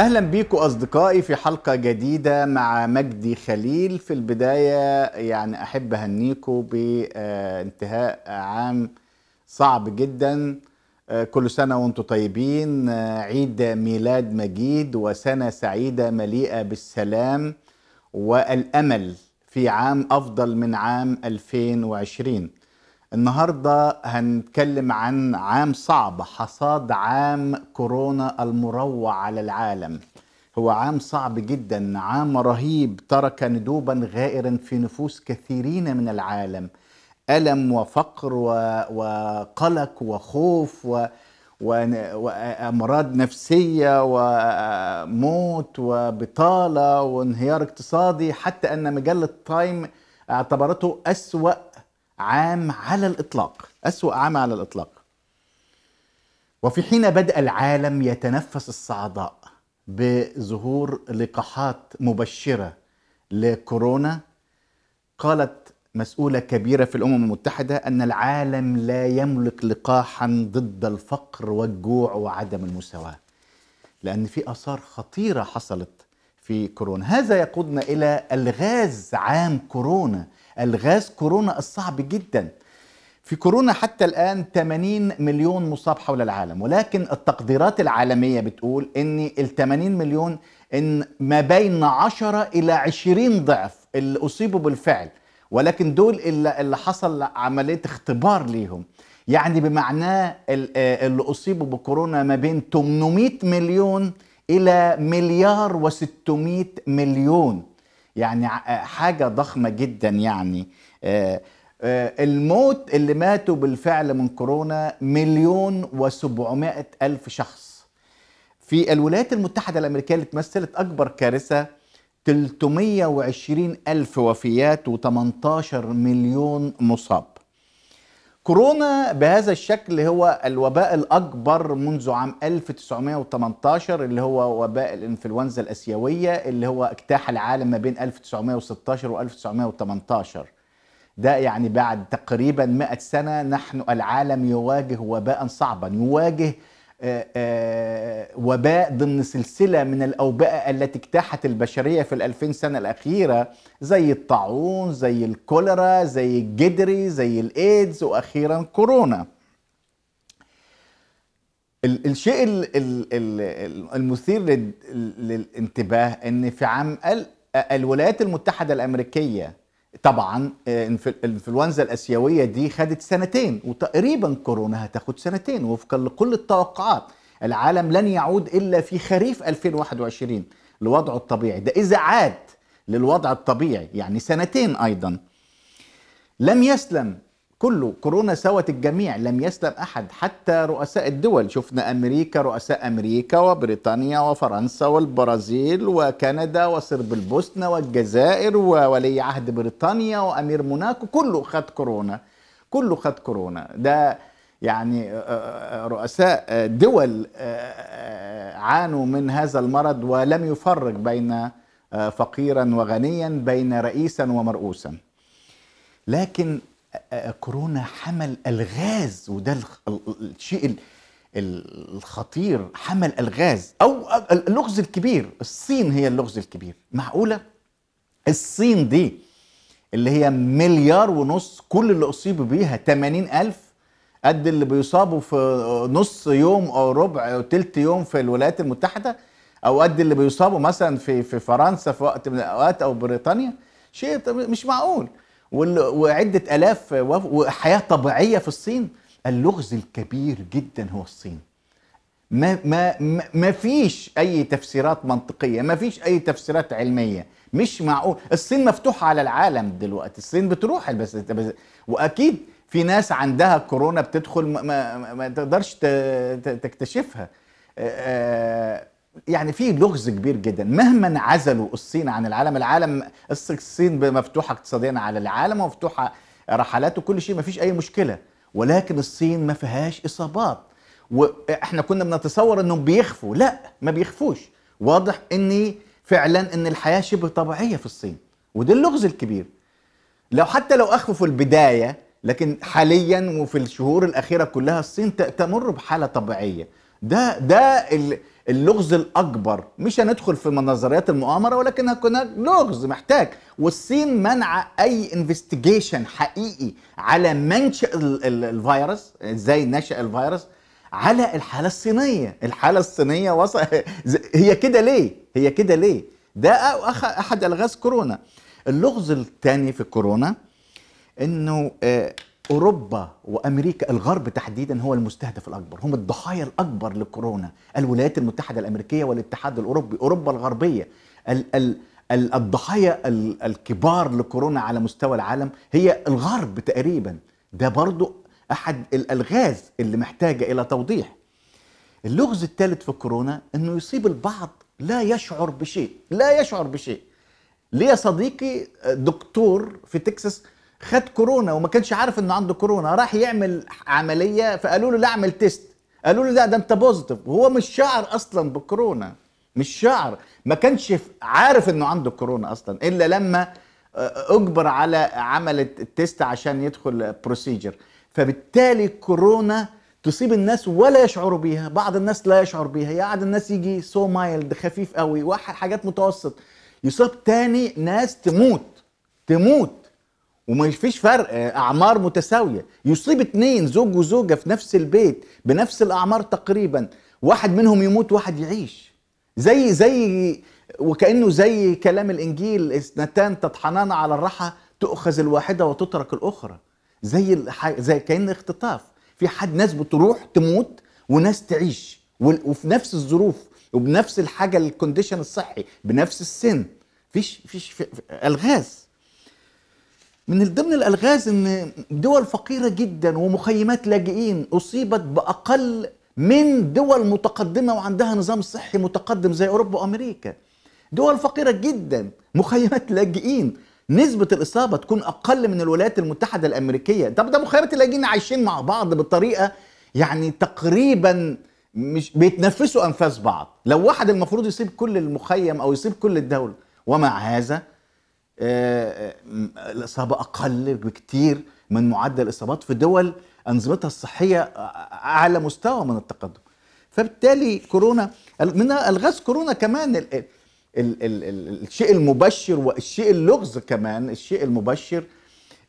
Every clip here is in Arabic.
اهلا بيكم اصدقائي في حلقه جديده مع مجدي خليل في البدايه يعني احب اهنيكم بانتهاء عام صعب جدا كل سنه وانتم طيبين عيد ميلاد مجيد وسنه سعيده مليئه بالسلام والامل في عام افضل من عام 2020 النهارده هنتكلم عن عام صعب حصاد عام كورونا المروع على العالم هو عام صعب جدا عام رهيب ترك ندوبا غائرا في نفوس كثيرين من العالم ألم وفقر و... وقلق وخوف و... و... وأمراض نفسية وموت وبطالة وانهيار اقتصادي حتى أن مجلة تايم اعتبرته أسوأ عام على الإطلاق أسوأ عام على الإطلاق وفي حين بدأ العالم يتنفس الصعداء بظهور لقاحات مبشرة لكورونا قالت مسؤولة كبيرة في الأمم المتحدة أن العالم لا يملك لقاحا ضد الفقر والجوع وعدم المساواة لأن في آثار خطيرة حصلت في كورونا هذا يقودنا إلى الغاز عام كورونا الغاز كورونا الصعب جدا في كورونا حتى الآن 80 مليون مصاب حول العالم ولكن التقديرات العالمية بتقول أن ال 80 مليون إن ما بين 10 إلى 20 ضعف اللي أصيبوا بالفعل ولكن دول اللي حصل عملية اختبار ليهم يعني بمعناه آه اللي أصيبوا بكورونا ما بين 800 مليون إلى مليار و600 مليون يعني آه، حاجه ضخمه جدا يعني آه، آه، الموت اللي ماتوا بالفعل من كورونا مليون وسبعمائة ألف شخص في الولايات المتحدة الأمريكية اللي تمثلت أكبر كارثة 320 ألف وفيات و18 مليون مصاب كورونا بهذا الشكل هو الوباء الأكبر منذ عام 1918 اللي هو وباء الإنفلونزا الأسيوية اللي هو اجتاح العالم ما بين 1916 و 1918 ده يعني بعد تقريبا 100 سنة نحن العالم يواجه وباء صعبا يواجه آه، آه، وباء ضمن سلسلة من الأوبئة التي اجتاحت البشرية في الألفين سنة الأخيرة زي الطاعون زي الكوليرا زي الجدري زي الإيدز وأخيرا كورونا الشيء المثير للانتباه ان في عام الولايات المتحده الامريكيه طبعا آه، الانفلونزا الاسيويه دي خدت سنتين وتقريبا كورونا هتاخد سنتين وفقا لكل التوقعات العالم لن يعود الا في خريف 2021 لوضعه الطبيعي ده اذا عاد للوضع الطبيعي يعني سنتين ايضا لم يسلم كله كورونا سوت الجميع لم يسلم احد حتى رؤساء الدول شفنا امريكا رؤساء امريكا وبريطانيا وفرنسا والبرازيل وكندا وصرب البوسنه والجزائر وولي عهد بريطانيا وامير موناكو كله خد كورونا كله خد كورونا ده يعني آه، آه، آه، رؤساء دول عانوا من هذا المرض ولم يفرق بين فقيرا وغنيا بين رئيسا ومرؤوسا لكن كورونا حمل الغاز وده الشيء الخطير حمل الغاز او اللغز الكبير الصين هي اللغز الكبير معقوله الصين دي اللي هي مليار ونص كل اللي اصيبوا بيها 80 الف قد اللي بيصابوا في نص يوم او ربع او تلت يوم في الولايات المتحده او قد اللي بيصابوا مثلا في في فرنسا في وقت من الاوقات او بريطانيا شيء مش معقول وعده الاف وحياه طبيعيه في الصين اللغز الكبير جدا هو الصين ما ما ما فيش اي تفسيرات منطقيه ما فيش اي تفسيرات علميه مش معقول الصين مفتوحه على العالم دلوقتي الصين بتروح بس, واكيد في ناس عندها كورونا بتدخل ما, ما, ما تقدرش تكتشفها آه، آه، يعني في لغز كبير جدا مهما انعزلوا الصين عن العالم العالم الصين مفتوحه اقتصاديا على العالم ومفتوحه رحلات وكل شيء ما فيش اي مشكله ولكن الصين ما فيهاش اصابات واحنا كنا بنتصور انهم بيخفوا لا ما بيخفوش واضح أني فعلا ان الحياه شبه طبيعيه في الصين وده اللغز الكبير لو حتى لو اخفوا في البدايه لكن حاليا وفي الشهور الاخيره كلها الصين تمر بحاله طبيعيه ده ده اللغز الاكبر مش هندخل في نظريات المؤامره ولكن هناك لغز محتاج والصين منع اي انفستيجيشن حقيقي على منشا الفيروس ازاي نشا الفيروس على الحاله الصينيه الحاله الصينيه وصل هي كده ليه هي كده ليه ده احد الغاز كورونا اللغز الثاني في كورونا انه آه، اوروبا وامريكا الغرب تحديدا هو المستهدف الاكبر هم الضحايا الاكبر لكورونا الولايات المتحده الامريكيه والاتحاد الاوروبي اوروبا الغربيه ال ال ال الضحايا ال الكبار لكورونا على مستوى العالم هي الغرب تقريبا ده برضو احد الالغاز اللي محتاجه الى توضيح اللغز الثالث في كورونا انه يصيب البعض لا يشعر بشيء لا يشعر بشيء ليه صديقي دكتور في تكساس خد كورونا وما كانش عارف انه عنده كورونا راح يعمل عمليه فقالوا له لا اعمل تيست قالوا له لا ده انت بوزيتيف وهو مش شعر اصلا بكورونا مش شعر ما كانش عارف انه عنده كورونا اصلا الا لما آه، آه، اجبر على عمل التيست عشان يدخل بروسيجر فبالتالي كورونا تصيب الناس ولا يشعروا بيها بعض الناس لا يشعر بيها يقعد يعني الناس يجي سو مايلد خفيف قوي واحد حاجات متوسط يصاب تاني ناس تموت تموت وما فيش فرق اعمار متساويه يصيب اثنين زوج وزوجه في نفس البيت بنفس الاعمار تقريبا واحد منهم يموت واحد يعيش زي زي وكانه زي كلام الانجيل اثنتان تطحنان على الرحى تؤخذ الواحده وتترك الاخرى زي زي كان اختطاف في حد ناس بتروح تموت وناس تعيش وفي نفس الظروف وبنفس الحاجه الكونديشن الصحي بنفس السن فيش فيش في... الغاز من ضمن الالغاز ان دول فقيره جدا ومخيمات لاجئين اصيبت باقل من دول متقدمه وعندها نظام صحي متقدم زي اوروبا وامريكا. دول فقيره جدا مخيمات لاجئين نسبة الإصابة تكون أقل من الولايات المتحدة الأمريكية طب ده مخيمات اللاجئين عايشين مع بعض بطريقة يعني تقريبا مش بيتنفسوا أنفاس بعض لو واحد المفروض يصيب كل المخيم أو يصيب كل الدولة ومع هذا آه، آه، الاصابه اقل بكتير من معدل الاصابات في دول انظمتها الصحيه اعلى مستوى من التقدم فبالتالي كورونا من الغاز كورونا كمان الـ الـ الـ الـ الـ الشيء المبشر والشيء اللغز كمان الشيء المبشر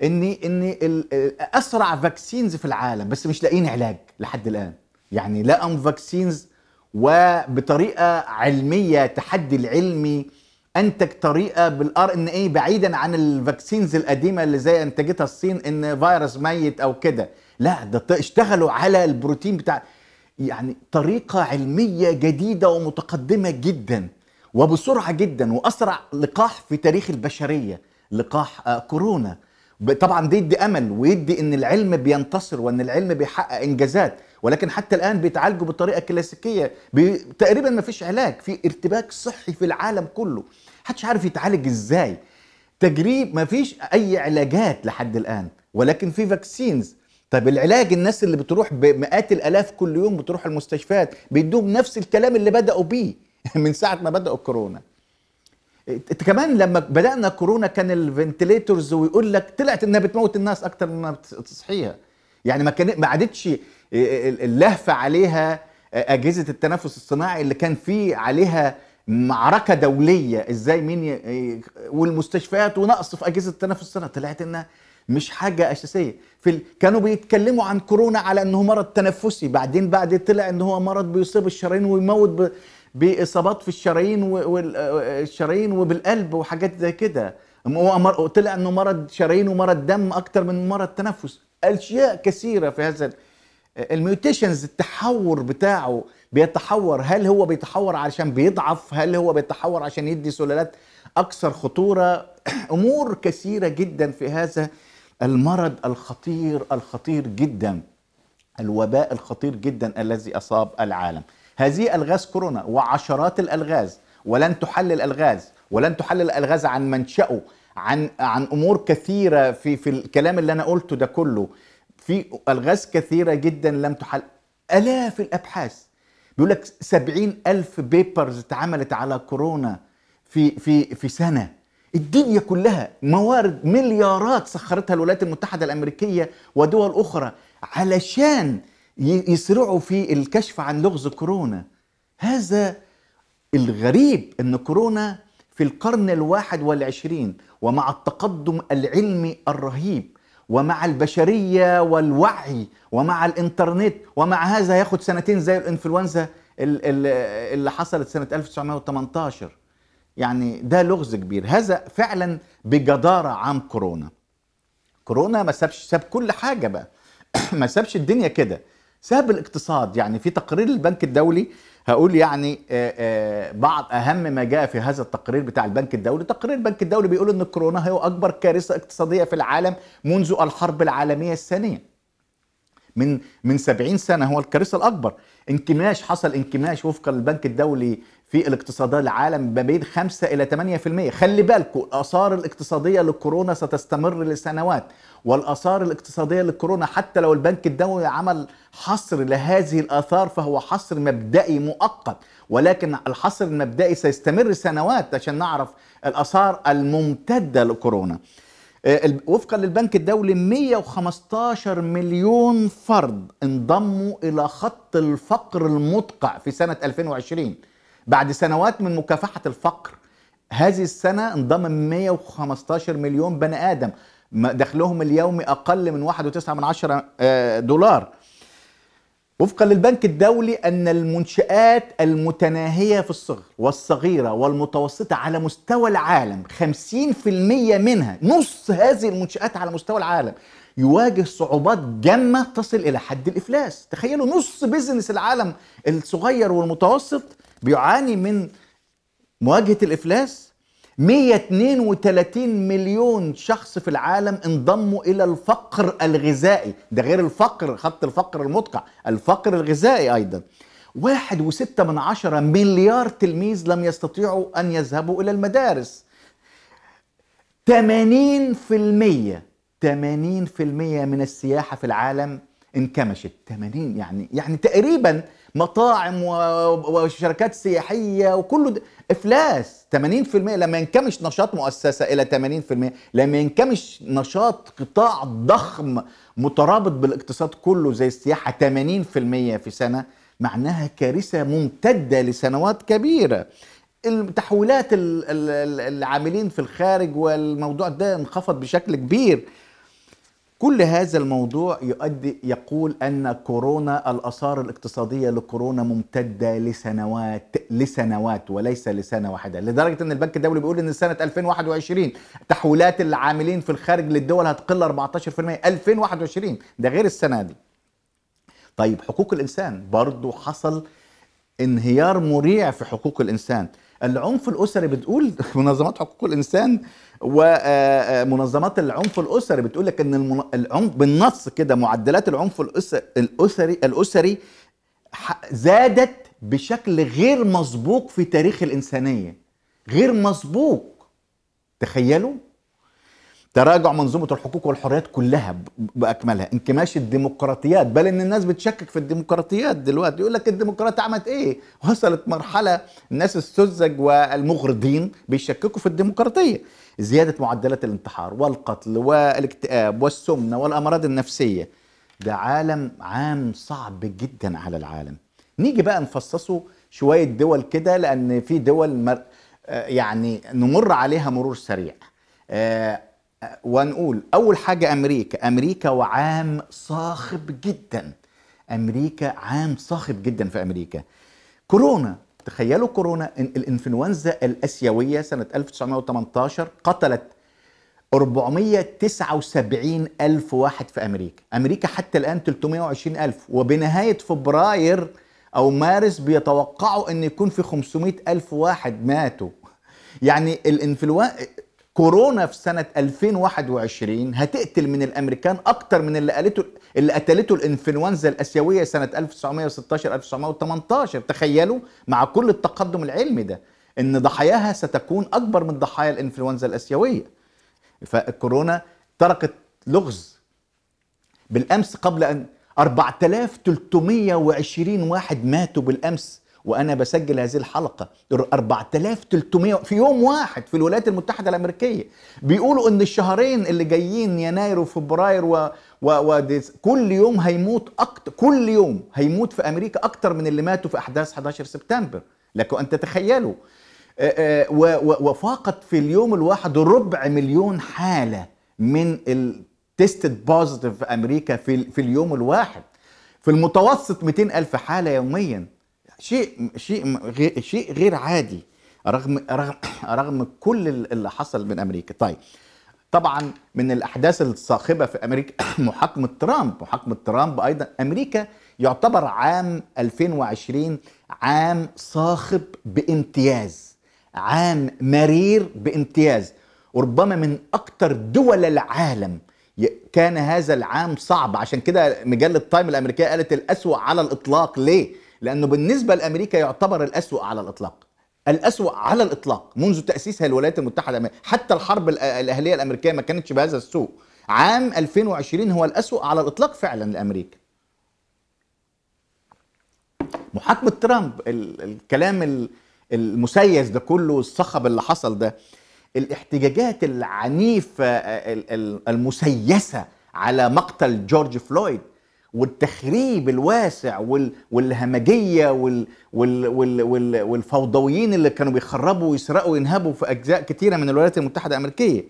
ان ان اسرع فاكسينز في العالم بس مش لاقيين علاج لحد الان يعني لقم فاكسينز وبطريقه علميه تحدي العلمي انتج طريقه بالار ان اي بعيدا عن الفاكسينز القديمه اللي زي انتجتها الصين ان فيروس ميت او كده لا ده اشتغلوا على البروتين بتاع يعني طريقه علميه جديده ومتقدمه جدا وبسرعه جدا واسرع لقاح في تاريخ البشريه لقاح آه، كورونا طبعا ده يدي امل ويدي ان العلم بينتصر وان العلم بيحقق انجازات ولكن حتى الان بيتعالجوا بطريقه كلاسيكيه تقريبا ما فيش علاج في ارتباك صحي في العالم كله محدش عارف يتعالج ازاي تجريب مفيش اي علاجات لحد الان ولكن في فاكسينز طب العلاج الناس اللي بتروح بمئات الالاف كل يوم بتروح المستشفيات بيدوهم نفس الكلام اللي بداوا بيه من ساعه ما بداوا الكورونا كمان لما بدانا كورونا كان الفنتليتورز ويقول لك طلعت انها بتموت الناس اكتر من بتصحيها يعني ما كان ما عادتش اللهفه عليها اجهزه التنفس الصناعي اللي كان فيه عليها معركه دوليه ازاي مين ي... إيه، والمستشفيات ونقص في اجهزه التنفس السنة طلعت انها مش حاجه اساسيه في ال... كانوا بيتكلموا عن كورونا على انه مرض تنفسي بعدين بعد طلع ان هو مرض بيصيب الشرايين ويموت ب... باصابات في الشرايين والشرايين وبالقلب وحاجات زي كده مر... طلع انه مرض شرايين ومرض دم اكتر من مرض تنفس اشياء كثيره في هذا الميوتيشنز التحور بتاعه بيتحور هل هو بيتحور علشان بيضعف هل هو بيتحور عشان يدي سلالات اكثر خطوره امور كثيره جدا في هذا المرض الخطير الخطير جدا الوباء الخطير جدا الذي اصاب العالم هذه الغاز كورونا وعشرات الالغاز ولن تحل الالغاز ولن تحل الالغاز عن منشاه عن عن امور كثيره في في الكلام اللي انا قلته ده كله في الغاز كثيره جدا لم تحل الاف الابحاث بيقول لك 70 ألف بيبرز اتعملت على كورونا في في في سنه الدنيا كلها موارد مليارات سخرتها الولايات المتحده الامريكيه ودول اخرى علشان يسرعوا في الكشف عن لغز كورونا هذا الغريب ان كورونا في القرن الواحد والعشرين ومع التقدم العلمي الرهيب ومع البشرية والوعي ومع الإنترنت ومع هذا ياخد سنتين زي الإنفلونزا اللي حصلت سنة 1918 يعني ده لغز كبير هذا فعلا بجدارة عام كورونا كورونا ما سابش ساب كل حاجة بقى ما سابش الدنيا كده ساب الاقتصاد يعني في تقرير البنك الدولي هقول يعني آه، آه، بعض اهم ما جاء في هذا التقرير بتاع البنك الدولي تقرير البنك الدولي بيقول ان كورونا هي اكبر كارثه اقتصاديه في العالم منذ الحرب العالميه الثانيه من من 70 سنه هو الكارثه الاكبر انكماش حصل انكماش وفقا للبنك الدولي في الاقتصادات العالم ما بين 5 الى 8% خلي بالكم الاثار الاقتصاديه للكورونا ستستمر لسنوات والاثار الاقتصاديه للكورونا حتى لو البنك الدولي عمل حصر لهذه الاثار فهو حصر مبدئي مؤقت ولكن الحصر المبدئي سيستمر سنوات عشان نعرف الاثار الممتده لكورونا آه، وفقا للبنك الدولي 115 مليون فرد انضموا الى خط الفقر المدقع في سنه 2020 بعد سنوات من مكافحه الفقر هذه السنه انضم 115 مليون بني ادم دخلهم اليومي اقل من 1.9 آه، دولار وفقا للبنك الدولي أن المنشآت المتناهية في الصغر والصغيرة والمتوسطة على مستوى العالم 50% منها نص هذه المنشآت على مستوى العالم يواجه صعوبات جامه تصل إلى حد الإفلاس تخيلوا نص بيزنس العالم الصغير والمتوسط بيعاني من مواجهة الإفلاس 132 مليون شخص في العالم انضموا الى الفقر الغذائي ده غير الفقر خط الفقر المدقع الفقر الغذائي ايضا واحد وستة من عشرة مليار تلميذ لم يستطيعوا أن يذهبوا إلى المدارس 80% 80% من السياحة في العالم انكمشت 80 يعني يعني تقريبا مطاعم وشركات سياحيه وكله افلاس 80% لما ينكمش نشاط مؤسسه الى 80% لما ينكمش نشاط قطاع ضخم مترابط بالاقتصاد كله زي السياحه 80% في سنه معناها كارثه ممتده لسنوات كبيره تحويلات العاملين في الخارج والموضوع ده انخفض بشكل كبير كل هذا الموضوع يؤدي يقول ان كورونا الاثار الاقتصاديه لكورونا ممتده لسنوات لسنوات وليس لسنه واحده لدرجه ان البنك الدولي بيقول ان سنه 2021 تحويلات العاملين في الخارج للدول هتقل 14% 2021 ده غير السنه دي طيب حقوق الانسان برضه حصل انهيار مريع في حقوق الانسان العنف الاسري بتقول منظمات حقوق الانسان ومنظمات آه، آه، العنف الاسري بتقول لك ان العنف بالنص كده معدلات العنف الاسري الاسري, الأسري زادت بشكل غير مسبوق في تاريخ الانسانيه غير مسبوق تخيلوا تراجع منظومه الحقوق والحريات كلها باكملها انكماش الديمقراطيات بل ان الناس بتشكك في الديمقراطيات دلوقتي يقول لك الديمقراطيه عملت ايه وصلت مرحله الناس السذج والمغرضين بيشككوا في الديمقراطيه زياده معدلات الانتحار والقتل والاكتئاب والسمنه والامراض النفسيه ده عالم عام صعب جدا على العالم نيجي بقى نفصصه شويه دول كده لان في دول مر... آه، يعني نمر عليها مرور سريع آه، ونقول أول حاجة أمريكا أمريكا وعام صاخب جدا أمريكا عام صاخب جدا في أمريكا كورونا تخيلوا كورونا الانفلونزا الاسيويه سنه 1918 قتلت 479 ألف واحد في أمريكا أمريكا حتى الآن 320 ألف وبنهاية فبراير أو مارس بيتوقعوا أن يكون في 500 ألف واحد ماتوا يعني الانفلونزا كورونا في سنة 2021 هتقتل من الأمريكان أكتر من اللي قالته اللي قتلته الإنفلونزا الآسيوية سنة 1916 1918 تخيلوا مع كل التقدم العلمي ده إن ضحاياها ستكون أكبر من ضحايا الإنفلونزا الآسيوية فالكورونا تركت لغز بالأمس قبل أن 4320 واحد ماتوا بالأمس وانا بسجل هذه الحلقه 4300 في يوم واحد في الولايات المتحده الامريكيه بيقولوا ان الشهرين اللي جايين يناير وفبراير و... و... و... كل يوم هيموت أكتر كل يوم هيموت في امريكا اكتر من اللي ماتوا في احداث 11 سبتمبر لكم ان تتخيلوا آه، آه، و... و... وفاقت في اليوم الواحد ربع مليون حاله من التستد بوزيتيف في امريكا في, في اليوم الواحد في المتوسط 200 الف حاله يوميا شيء شيء شيء غير عادي رغم رغم رغم كل اللي حصل من امريكا طيب طبعا من الاحداث الصاخبه في امريكا محاكمه ترامب محاكمه ترامب ايضا امريكا يعتبر عام 2020 عام صاخب بامتياز عام مرير بامتياز وربما من اكثر دول العالم كان هذا العام صعب عشان كده مجله تايم الامريكيه قالت الاسوا على الاطلاق ليه لأنه بالنسبة لأمريكا يعتبر الأسوأ على الإطلاق الأسوأ على الإطلاق منذ تأسيسها الولايات المتحدة حتى الحرب الأهلية الأمريكية ما كانتش بهذا السوء عام 2020 هو الأسوأ على الإطلاق فعلا لأمريكا محاكمة ترامب الكلام المسيس ده كله الصخب اللي حصل ده الاحتجاجات العنيفة المسيسة على مقتل جورج فلويد والتخريب الواسع وال... والهمجيه وال... وال... وال... وال... والفوضويين اللي كانوا بيخربوا ويسرقوا وينهبوا في اجزاء كتيره من الولايات المتحده الامريكيه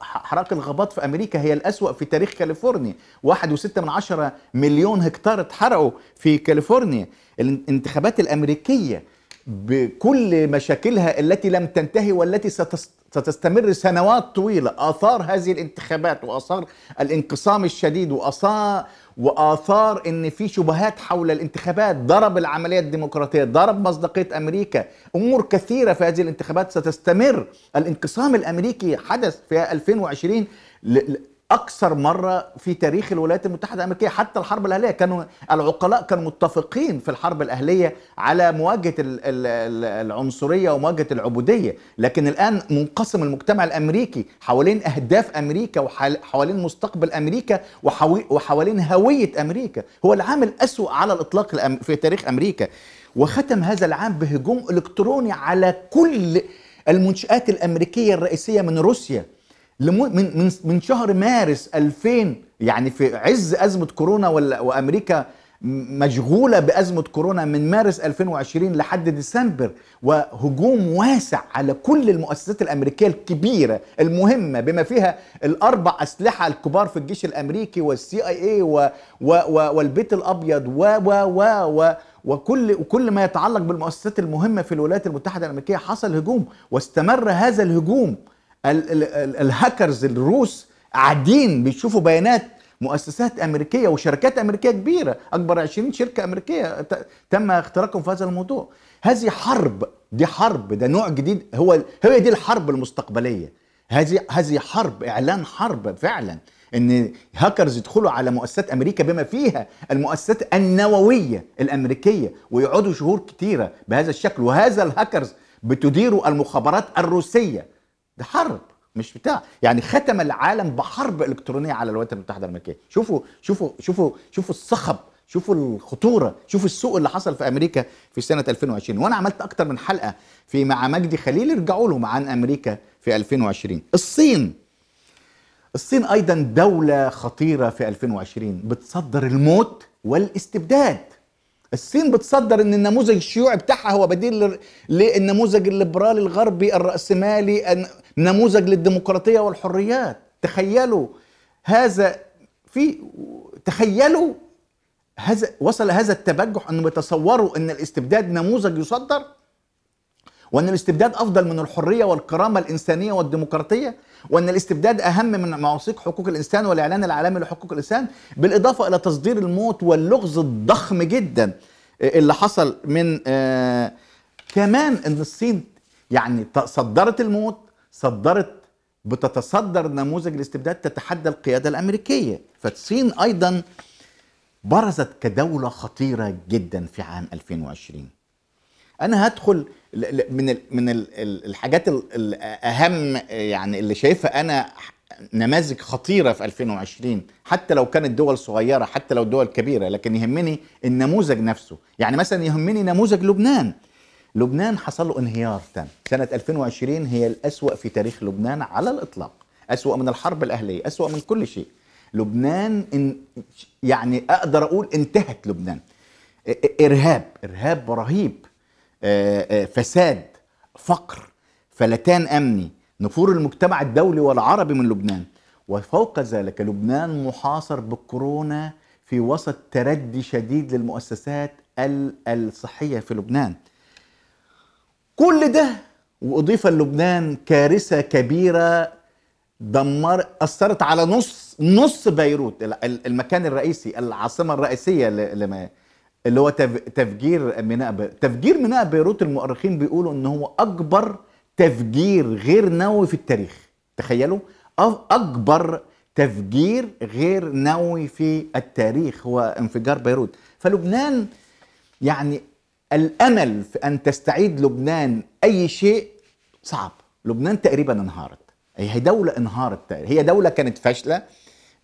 حراك الغابات في امريكا هي الاسوا في تاريخ كاليفورنيا واحد وستة من عشرة مليون هكتار اتحرقوا في كاليفورنيا الانتخابات الامريكيه بكل مشاكلها التي لم تنتهي والتي ستستمر سنوات طويلة آثار هذه الانتخابات وآثار الانقسام الشديد وآثار, وآثار أن في شبهات حول الانتخابات ضرب العملية الديمقراطية ضرب مصداقية أمريكا أمور كثيرة في هذه الانتخابات ستستمر الانقسام الأمريكي حدث في 2020 اكثر مره في تاريخ الولايات المتحده الامريكيه حتى الحرب الاهليه كانوا العقلاء كانوا متفقين في الحرب الاهليه على مواجهه العنصريه ومواجهه العبوديه لكن الان منقسم المجتمع الامريكي حوالين اهداف امريكا وحوالين مستقبل امريكا وحوالين هويه امريكا هو العام الاسوا على الاطلاق في تاريخ امريكا وختم هذا العام بهجوم الكتروني على كل المنشآت الأمريكية الرئيسية من روسيا من من من شهر مارس 2000 يعني في عز ازمه كورونا وامريكا مشغوله بازمه كورونا من مارس 2020 لحد ديسمبر وهجوم واسع على كل المؤسسات الامريكيه الكبيره المهمه بما فيها الاربع اسلحه الكبار في الجيش الامريكي والسي اي اي والبيت الابيض و و و, و... وكل وكل ما يتعلق بالمؤسسات المهمه في الولايات المتحده الامريكيه حصل هجوم واستمر هذا الهجوم الهاكرز الروس قاعدين بيشوفوا بيانات مؤسسات امريكيه وشركات امريكيه كبيره اكبر 20 شركه امريكيه تم اختراقهم في هذا الموضوع هذه حرب دي حرب ده نوع جديد هو هي دي الحرب المستقبليه هذه هذه حرب اعلان حرب فعلا ان هاكرز يدخلوا على مؤسسات امريكا بما فيها المؤسسات النوويه الامريكيه ويقعدوا شهور كتيره بهذا الشكل وهذا الهاكرز بتديره المخابرات الروسيه ده حرب مش بتاع يعني ختم العالم بحرب الكترونيه على الولايات المتحده الامريكيه شوفوا شوفوا شوفوا شوفوا الصخب شوفوا الخطوره شوفوا السوء اللي حصل في امريكا في سنه 2020 وانا عملت اكتر من حلقه في مع مجدي خليل ارجعوا لهم عن امريكا في 2020 الصين الصين ايضا دوله خطيره في 2020 بتصدر الموت والاستبداد الصين بتصدر ان النموذج الشيوعي بتاعها هو بديل للنموذج الليبرالي الغربي الرأسمالي نموذج للديمقراطيه والحريات تخيلوا هذا في تخيلوا هذا وصل هذا التبجح انه بيتصوروا ان الاستبداد نموذج يصدر وان الاستبداد افضل من الحريه والكرامه الانسانيه والديمقراطيه وان الاستبداد اهم من مواثيق حقوق الانسان والاعلان العالمي لحقوق الانسان بالاضافه الى تصدير الموت واللغز الضخم جدا آه، اللي حصل من آه كمان ان الصين يعني صدرت الموت صدرت بتتصدر نموذج الاستبداد تتحدى القياده الامريكيه فالصين ايضا برزت كدوله خطيره جدا في عام 2020 انا هدخل من من الحاجات الاهم يعني اللي شايفها انا نماذج خطيره في 2020 حتى لو كانت دول صغيره حتى لو دول كبيره لكن يهمني النموذج نفسه يعني مثلا يهمني نموذج لبنان لبنان حصل له انهيار تام سنه 2020 هي الاسوا في تاريخ لبنان على الاطلاق اسوا من الحرب الاهليه اسوا من كل شيء لبنان إن يعني اقدر اقول انتهت لبنان ارهاب ارهاب رهيب آه، آه، فساد فقر فلتان امني نفور المجتمع الدولي والعربي من لبنان وفوق ذلك لبنان محاصر بالكورونا في وسط تردي شديد للمؤسسات الصحيه في لبنان كل ده واضيف لبنان كارثه كبيره دمر اثرت على نص نص بيروت المكان الرئيسي العاصمه الرئيسيه اللي هو تفجير ميناء بيروت تفجير ميناء بيروت المؤرخين بيقولوا ان هو اكبر تفجير غير نووي في التاريخ تخيلوا اكبر تفجير غير نووي في التاريخ هو انفجار بيروت فلبنان يعني الامل في ان تستعيد لبنان اي شيء صعب لبنان تقريبا انهارت هي دوله انهارت هي دوله كانت فاشله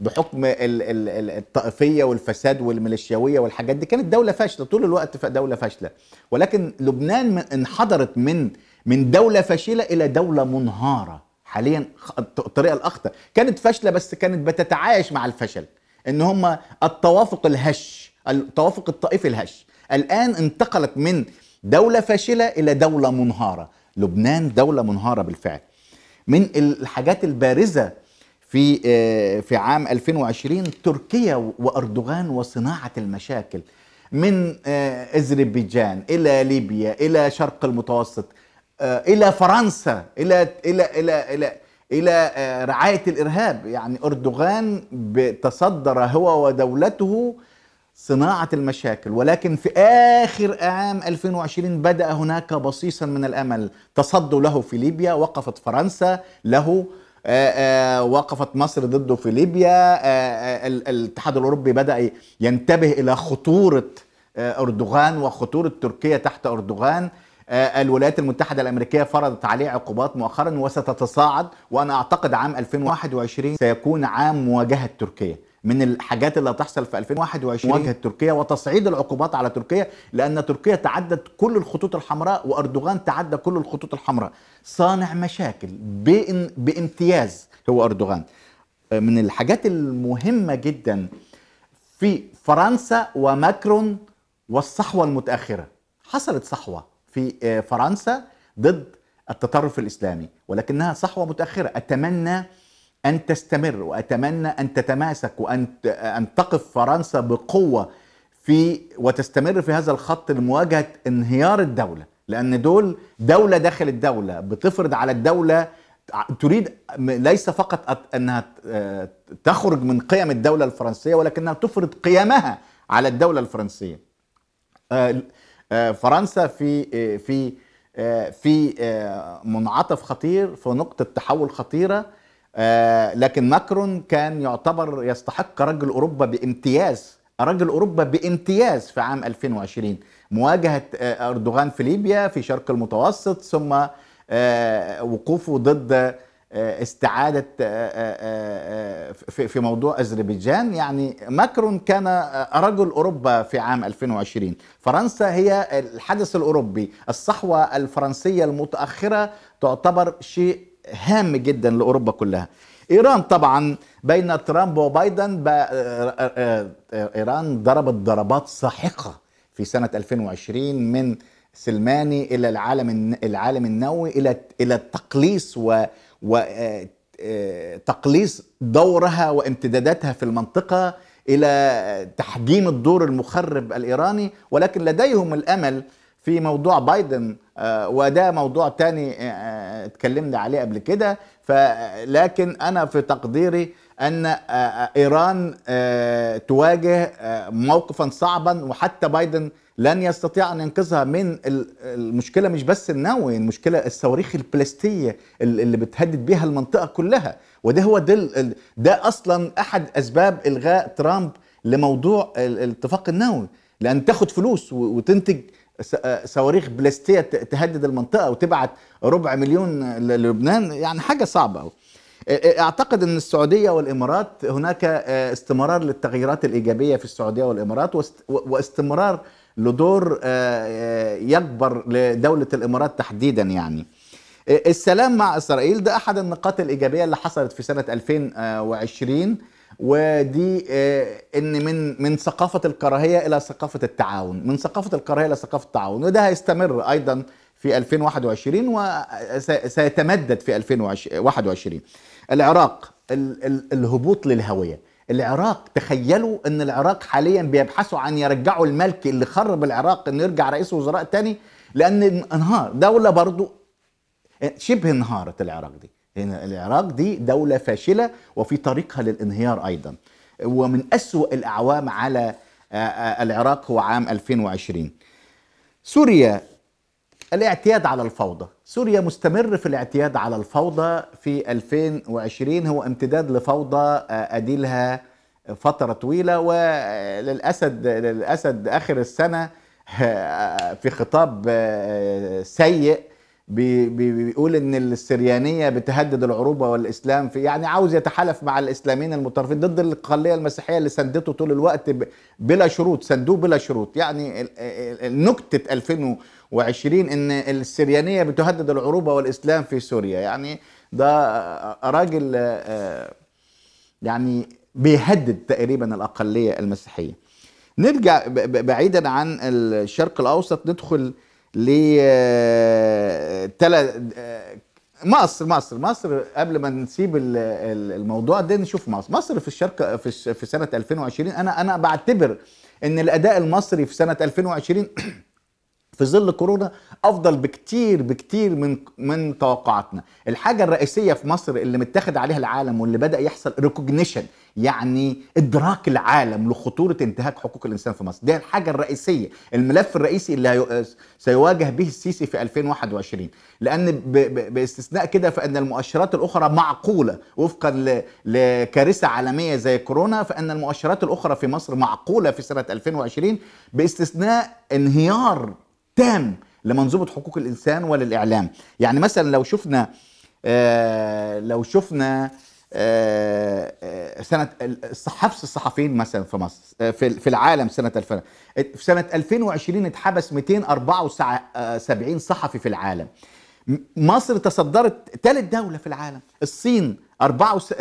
بحكم الطائفيه والفساد والميليشياويه والحاجات دي كانت دوله فاشله طول الوقت دوله فاشله ولكن لبنان انحدرت من من دوله فاشله الى دوله منهاره حاليا الطريقه الاخطر كانت فاشله بس كانت بتتعايش مع الفشل ان هم التوافق الهش التوافق الطائفي الهش الان انتقلت من دوله فاشله الى دوله منهاره لبنان دوله منهاره بالفعل من الحاجات البارزه في آه، في عام 2020 تركيا واردوغان وصناعه المشاكل من آه، اذربيجان الى ليبيا الى شرق المتوسط آه، الى فرنسا الى الى الى الى, إلى رعايه الارهاب يعني اردوغان تصدر هو ودولته صناعه المشاكل ولكن في اخر عام 2020 بدا هناك بصيصا من الامل تصدوا له في ليبيا وقفت فرنسا له آه، آه، وقفت مصر ضده في ليبيا آه، الاتحاد الاوروبي بدا ينتبه الى خطوره اردوغان وخطوره تركيا تحت اردوغان الولايات المتحدة الأمريكية فرضت عليه عقوبات مؤخرا وستتصاعد وأنا أعتقد عام 2021 سيكون عام مواجهة تركيا من الحاجات اللي هتحصل في 2021 مواجهه تركيا وتصعيد العقوبات على تركيا لان تركيا تعدت كل الخطوط الحمراء واردوغان تعدى كل الخطوط الحمراء صانع مشاكل بإن بامتياز هو اردوغان من الحاجات المهمه جدا في فرنسا وماكرون والصحوه المتاخره حصلت صحوه في آه، فرنسا ضد التطرف الاسلامي ولكنها صحوه متاخره اتمنى ان تستمر واتمنى ان تتماسك وان ان تقف فرنسا بقوه في وتستمر في هذا الخط لمواجهه انهيار الدوله لان دول دوله داخل الدوله بتفرض على الدوله تريد ليس فقط انها آه، تخرج من قيم الدوله الفرنسيه ولكنها تفرض قيمها على الدوله الفرنسيه آه، آه، فرنسا في في في منعطف خطير في نقطه تحول خطيره آه، لكن ماكرون كان يعتبر يستحق رجل اوروبا بامتياز رجل اوروبا بامتياز في عام 2020 مواجهه آه، اردوغان في ليبيا في شرق المتوسط ثم آه، وقوفه ضد استعاده في موضوع اذربيجان يعني ماكرون كان رجل اوروبا في عام 2020 فرنسا هي الحدث الاوروبي الصحوه الفرنسيه المتاخره تعتبر شيء هام جدا لاوروبا كلها ايران طبعا بين ترامب وبايدن آه، آه، آه، ايران ضربت ضربات ساحقه في سنه 2020 من سلماني الى العالم العالم النووي الى الى التقليص و, و تقليص دورها وامتداداتها في المنطقه الى تحجيم الدور المخرب الايراني ولكن لديهم الامل في موضوع بايدن آه، وده موضوع تاني آه، آه، اتكلمنا عليه قبل كده لكن انا في تقديري ان ايران تواجه موقفا صعبا وحتى بايدن لن يستطيع ان ينقذها من المشكله مش بس النووي المشكله الصواريخ البلاستيه اللي بتهدد بها المنطقه كلها وده هو ده ده اصلا احد اسباب الغاء ترامب لموضوع الاتفاق النووي لان تاخد فلوس وتنتج آه، صواريخ بلاستيه تهدد المنطقه وتبعت ربع مليون للبنان يعني حاجه صعبه آه، آه، اعتقد ان السعوديه والامارات هناك استمرار للتغييرات الايجابيه في السعوديه والامارات واستمرار لدور يكبر لدوله الامارات تحديدا يعني السلام مع اسرائيل ده احد النقاط الايجابيه اللي حصلت في سنه 2020 ودي آه، ان من من ثقافه الكراهيه الى ثقافه التعاون من ثقافه الكراهيه الى ثقافه التعاون وده هيستمر ايضا في 2021 وسيتمدد آه، في 2021 العراق الهبوط للهويه العراق تخيلوا ان العراق حاليا بيبحثوا عن يرجعوا الملك اللي خرب العراق انه يرجع رئيس وزراء تاني لان انهار دوله برضو آه، شبه انهارت العراق دي هنا العراق دي دولة فاشلة وفي طريقها للانهيار أيضا ومن أسوأ الأعوام على آه، آه، العراق هو عام 2020 سوريا الاعتياد على الفوضى سوريا مستمر في الاعتياد على الفوضى في 2020 هو امتداد لفوضى آه، أديلها فترة طويلة وللأسد للأسد آخر السنة في خطاب سيء بي بي بيقول ان السريانيه بتهدد العروبه والاسلام في يعني عاوز يتحالف مع الاسلاميين المتطرفين ضد الاقليه المسيحيه اللي سندته طول الوقت بلا شروط سندوه بلا شروط يعني نكته 2020 ان السريانيه بتهدد العروبه والاسلام في سوريا يعني ده راجل آه، يعني بيهدد تقريبا الاقليه المسيحيه نرجع بعيدا عن الشرق الاوسط ندخل لثلاث آه، آه، مصر مصر مصر قبل ما نسيب الموضوع ده نشوف مصر مصر في الشرق في سنه 2020 انا انا بعتبر ان الاداء المصري في سنه 2020 في ظل كورونا افضل بكتير بكتير من من توقعاتنا الحاجه الرئيسيه في مصر اللي متاخد عليها العالم واللي بدا يحصل ريكوجنيشن يعني ادراك العالم لخطوره انتهاك حقوق الانسان في مصر دي الحاجه الرئيسيه الملف الرئيسي اللي هي... سيواجه به السيسي في 2021 لان ب... ب... باستثناء كده فان المؤشرات الاخرى معقوله وفقا ل... لكارثه عالميه زي كورونا فان المؤشرات الاخرى في مصر معقوله في سنه 2020 باستثناء انهيار تام لمنظومه حقوق الانسان وللاعلام يعني مثلا لو شفنا آه لو شفنا آه, آه، سنه حبس الصحفيين مثلا في مصر آه، في, في العالم سنه 2000 في سنه 2020 اتحبس 274 صحفي في العالم مصر تصدرت ثالث دوله في العالم الصين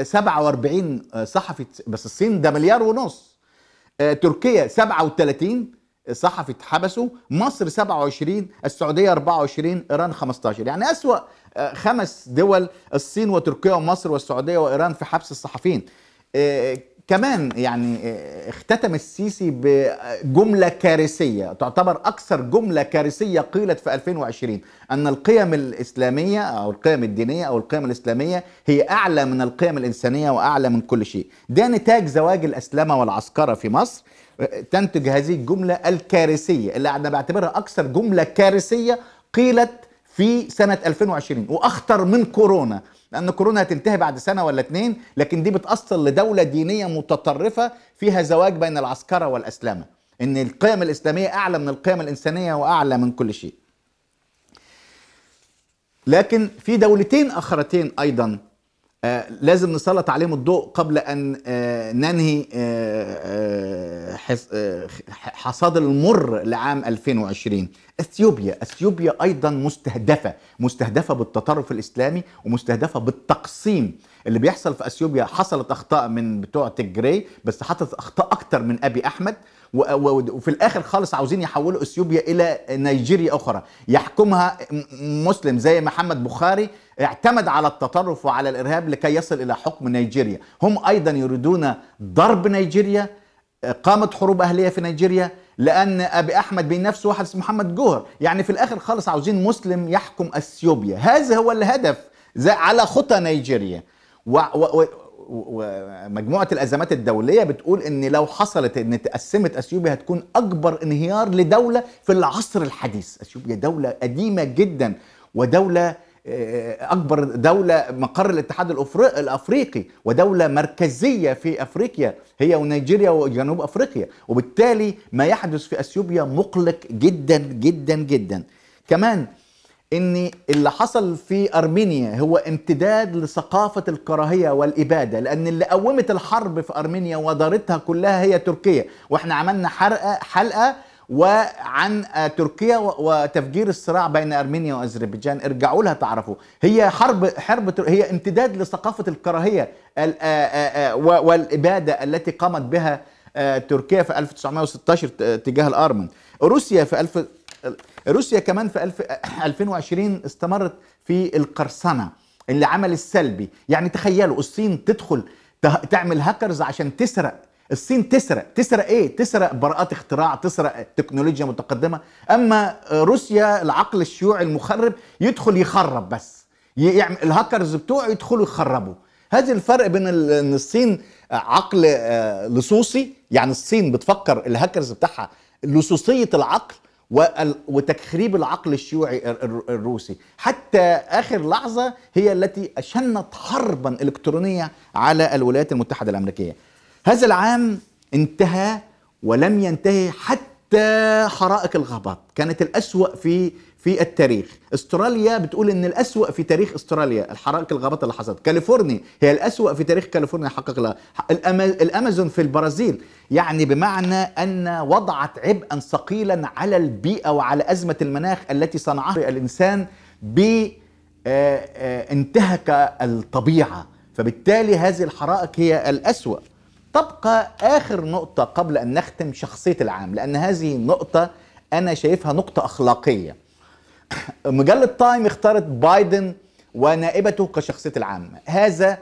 47 صحفي بس الصين ده مليار ونص آه، تركيا 37 صحفي اتحبسوا مصر 27 السعوديه 24 ايران 15 يعني اسوا آه، خمس دول الصين وتركيا ومصر والسعوديه وايران في حبس الصحفيين آه، كمان يعني آه، اختتم السيسي بجملة كارثية تعتبر أكثر جملة كارثية قيلت في 2020 أن القيم الإسلامية أو القيم الدينية أو القيم الإسلامية هي أعلى من القيم الإنسانية وأعلى من كل شيء ده نتاج زواج الأسلمة والعسكرة في مصر تنتج هذه الجملة الكارثية اللي أنا بعتبرها أكثر جملة كارثية قيلت في سنة 2020 وأخطر من كورونا لأن كورونا هتنتهي بعد سنة ولا اتنين لكن دي بتأصل لدولة دينية متطرفة فيها زواج بين العسكرة والأسلمة إن القيم الإسلامية أعلى من القيم الإنسانية وأعلى من كل شيء لكن في دولتين اخرتين ايضا آه، لازم نسلط عليهم الضوء قبل ان آه، ننهي آه، حصاد المر لعام 2020 اثيوبيا اثيوبيا ايضا مستهدفه مستهدفه بالتطرف الاسلامي ومستهدفه بالتقسيم اللي بيحصل في اثيوبيا حصلت اخطاء من بتوع تجري بس حصلت اخطاء اكتر من ابي احمد وفي الاخر خالص عاوزين يحولوا اثيوبيا الى نيجيريا اخرى يحكمها مسلم زي محمد بخاري اعتمد على التطرف وعلى الارهاب لكي يصل الى حكم نيجيريا هم ايضا يريدون ضرب نيجيريا قامت حروب اهليه في نيجيريا لان ابي احمد بين نفسه واحد اسمه محمد جوهر يعني في الاخر خالص عاوزين مسلم يحكم اثيوبيا هذا هو الهدف على خطى نيجيريا و... و... ومجموعه الازمات الدوليه بتقول ان لو حصلت ان تقسمت اثيوبيا هتكون اكبر انهيار لدوله في العصر الحديث اثيوبيا دوله قديمه جدا ودوله آه، اكبر دوله مقر الاتحاد الافريقي ودوله مركزيه في افريقيا هي ونيجيريا وجنوب افريقيا وبالتالي ما يحدث في اثيوبيا مقلق جدا جدا جدا كمان ان اللي حصل في ارمينيا هو امتداد لثقافه الكراهيه والاباده لان اللي قومت الحرب في ارمينيا ودارتها كلها هي تركيا واحنا عملنا حرقه حلقه وعن تركيا وتفجير الصراع بين ارمينيا واذربيجان ارجعوا لها تعرفوا هي حرب حرب هي امتداد لثقافه الكراهيه والاباده التي قامت بها تركيا في 1916 تجاه الارمن روسيا في 1000 روسيا كمان في 2020 استمرت في القرصنه العمل السلبي يعني تخيلوا الصين تدخل تعمل هاكرز عشان تسرق الصين تسرق تسرق ايه تسرق براءات اختراع تسرق تكنولوجيا متقدمه اما روسيا العقل الشيوعي المخرب يدخل يخرب بس يعمل الهاكرز بتوعه يدخلوا يخربوا هذا الفرق بين ان الصين عقل آه، لصوصي يعني الصين بتفكر الهاكرز بتاعها لصوصيه العقل وتخريب العقل الشيوعي الروسي حتى اخر لحظه هي التي اشنت حربا الكترونيه على الولايات المتحده الامريكيه. هذا العام انتهى ولم ينتهي حتى حرائق الغابات، كانت الاسوا في في التاريخ استراليا بتقول ان الاسوا في تاريخ استراليا الحرائق الغابات اللي حصلت كاليفورنيا هي الاسوا في تاريخ كاليفورنيا حقق لها الامازون في البرازيل يعني بمعنى ان وضعت عبئا ثقيلا على البيئه وعلى ازمه المناخ التي صنعها الانسان ب آه، آه، انتهك الطبيعه فبالتالي هذه الحرائق هي الاسوا تبقى اخر نقطه قبل ان نختم شخصيه العام لان هذه نقطه انا شايفها نقطه اخلاقيه مجلة تايم اختارت بايدن ونائبته كشخصية العامة هذا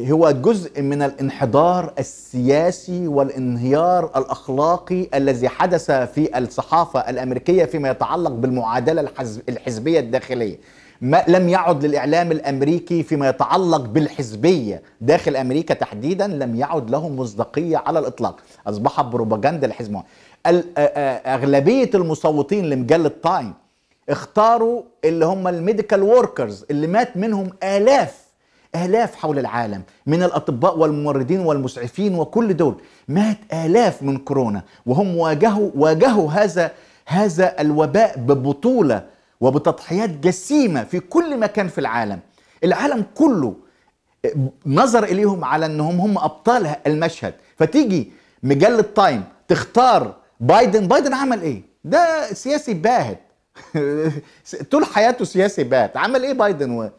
هو جزء من الانحدار السياسي والانهيار الاخلاقي الذي حدث في الصحافه الامريكيه فيما يتعلق بالمعادله الحزبيه الداخليه. ما لم يعد للاعلام الامريكي فيما يتعلق بالحزبيه داخل امريكا تحديدا لم يعد له مصداقيه على الاطلاق، أصبح بروباجندا الحزب اغلبيه المصوتين لمجله تايم اختاروا اللي هم الميديكال وركرز اللي مات منهم آلاف آلاف حول العالم من الأطباء والممرضين والمسعفين وكل دول مات آلاف من كورونا وهم واجهوا واجهوا هذا هذا الوباء ببطولة وبتضحيات جسيمة في كل مكان في العالم العالم كله نظر إليهم على أنهم هم أبطال المشهد فتيجي مجلة تايم تختار بايدن بايدن عمل إيه؟ ده سياسي باهت طول حياته سياسي بات عمل ايه بايدن و...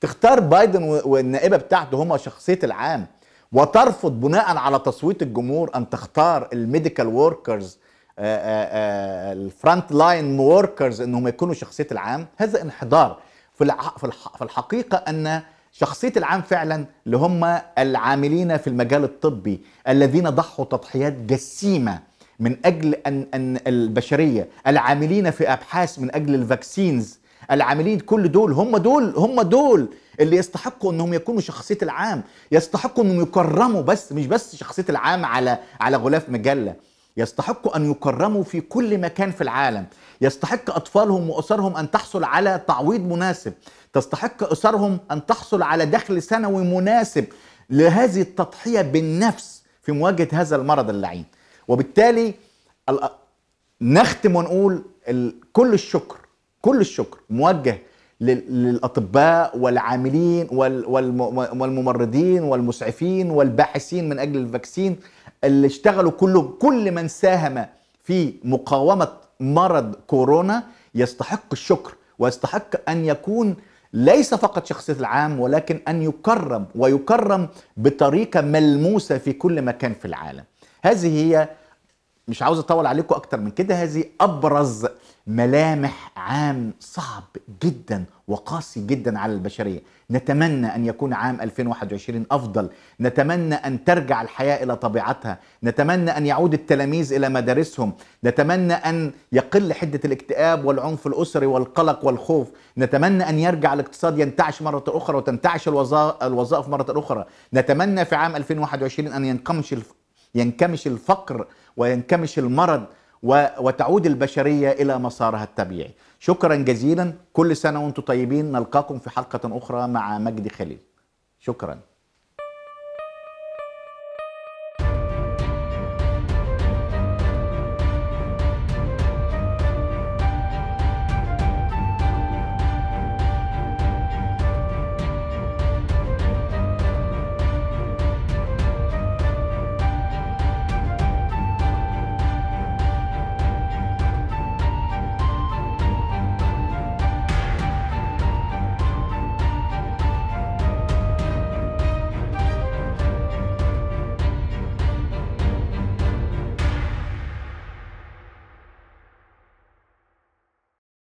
تختار بايدن و... والنائبه بتاعته هما شخصيه العام وترفض بناء على تصويت الجمهور ان تختار الميديكال وركرز الفرونت لاين وركرز انهم يكونوا شخصيه العام هذا انحدار في الح... في, الح... في الحقيقه ان شخصيه العام فعلا اللي هم العاملين في المجال الطبي الذين ضحوا تضحيات جسيمه من اجل ان ان البشريه العاملين في ابحاث من اجل الفاكسينز العاملين كل دول هم دول هم دول اللي يستحقوا انهم يكونوا شخصيه العام يستحقوا انهم يكرموا بس مش بس شخصيه العام على على غلاف مجله يستحقوا ان يكرموا في كل مكان في العالم يستحق اطفالهم واسرهم ان تحصل على تعويض مناسب تستحق اسرهم ان تحصل على دخل سنوي مناسب لهذه التضحيه بالنفس في مواجهه هذا المرض اللعين وبالتالي نختم ونقول كل الشكر كل الشكر موجه للاطباء والعاملين والممرضين والمسعفين والباحثين من اجل الفاكسين اللي اشتغلوا كلهم كل من ساهم في مقاومه مرض كورونا يستحق الشكر ويستحق ان يكون ليس فقط شخصيه العام ولكن ان يكرم ويكرم بطريقه ملموسه في كل مكان في العالم هذه هي مش عاوز اطول عليكم اكتر من كده هذه ابرز ملامح عام صعب جدا وقاسي جدا على البشريه نتمنى ان يكون عام 2021 افضل نتمنى ان ترجع الحياه الى طبيعتها نتمنى ان يعود التلاميذ الى مدارسهم نتمنى ان يقل حده الاكتئاب والعنف الاسري والقلق والخوف نتمنى ان يرجع الاقتصاد ينتعش مره اخرى وتنتعش الوظائف مره اخرى نتمنى في عام 2021 ان ينقمش ينكمش الفقر وينكمش المرض وتعود البشرية إلى مسارها الطبيعي شكرا جزيلا كل سنة وانتم طيبين نلقاكم في حلقة أخرى مع مجدي خليل شكرا